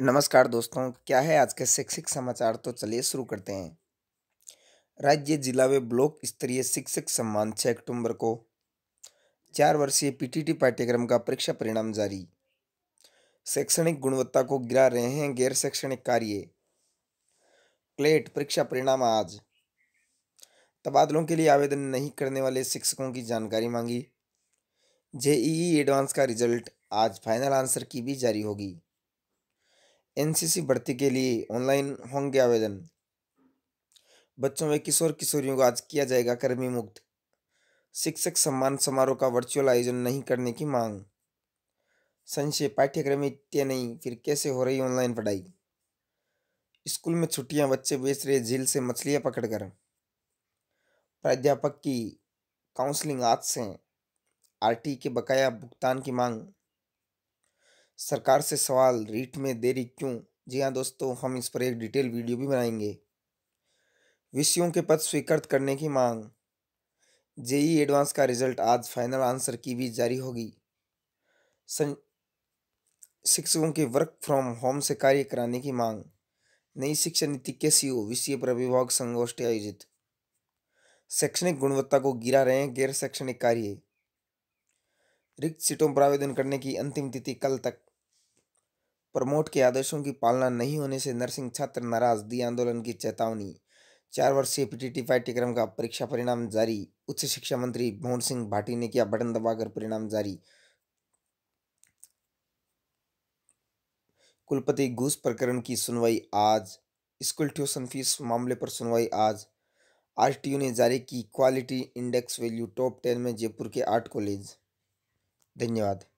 नमस्कार दोस्तों क्या है आज के शैक्षिक समाचार तो चलिए शुरू करते हैं राज्य जिला व ब्लॉक स्तरीय शिक्षक सम्मान छः अक्टूबर को चार वर्षीय पीटीटी पाठ्यक्रम का परीक्षा परिणाम जारी शैक्षणिक गुणवत्ता को गिरा रहे हैं गैर शैक्षणिक कार्य क्लेट परीक्षा परिणाम आज तबादलों के लिए आवेदन नहीं करने वाले शिक्षकों की जानकारी मांगी जेईई एडवांस का रिजल्ट आज फाइनल आंसर की भी जारी होगी एनसीसी भर्ती के लिए ऑनलाइन होंगे आवेदन बच्चों में किशोर किशोरियों को आज किया जाएगा कर्मी मुक्त शिक्षक सम्मान समारोह का वर्चुअल आयोजन नहीं करने की मांग संशय पाठ्यक्रम इतने नहीं फिर कैसे हो रही ऑनलाइन पढ़ाई स्कूल में छुट्टियां बच्चे बेच रहे झील से मछलियां पकड़कर प्राध्यापक की काउंसलिंग आज से आरटी के बकाया भुगतान की मांग सरकार से सवाल रीट में देरी क्यों जी हाँ दोस्तों हम इस पर एक डिटेल वीडियो भी बनाएंगे विषयों के पद स्वीकृत करने की मांग जेई एडवांस का रिजल्ट आज फाइनल आंसर की भी जारी होगी सं... शिक्षकों के वर्क फ्रॉम होम से कार्य कराने की मांग नई शिक्षा नीति के सीओ विषय पर विभाग संगोष्ठी आयोजित शैक्षणिक गुणवत्ता को गिरा रहे हैं गैर शैक्षणिक कार्य रिक्त सीटों पर आवेदन करने की अंतिम तिथि कल तक प्रमोट के आदेशों की पालना नहीं होने से नर्सिंग छात्र नाराज दी आंदोलन की चेतावनी चार वर्षीय पीटीटी पाठ्यक्रम का परीक्षा परिणाम जारी उच्च शिक्षा मंत्री मोहन सिंह भाटी ने किया बटन दबाकर परिणाम जारी कुलपति घूस प्रकरण की सुनवाई आज स्कूल ट्यूशन फीस मामले पर सुनवाई आज आरटीयू ने जारी की quality index value top ten में जयपुर के आठ कॉलेज धन्यवाद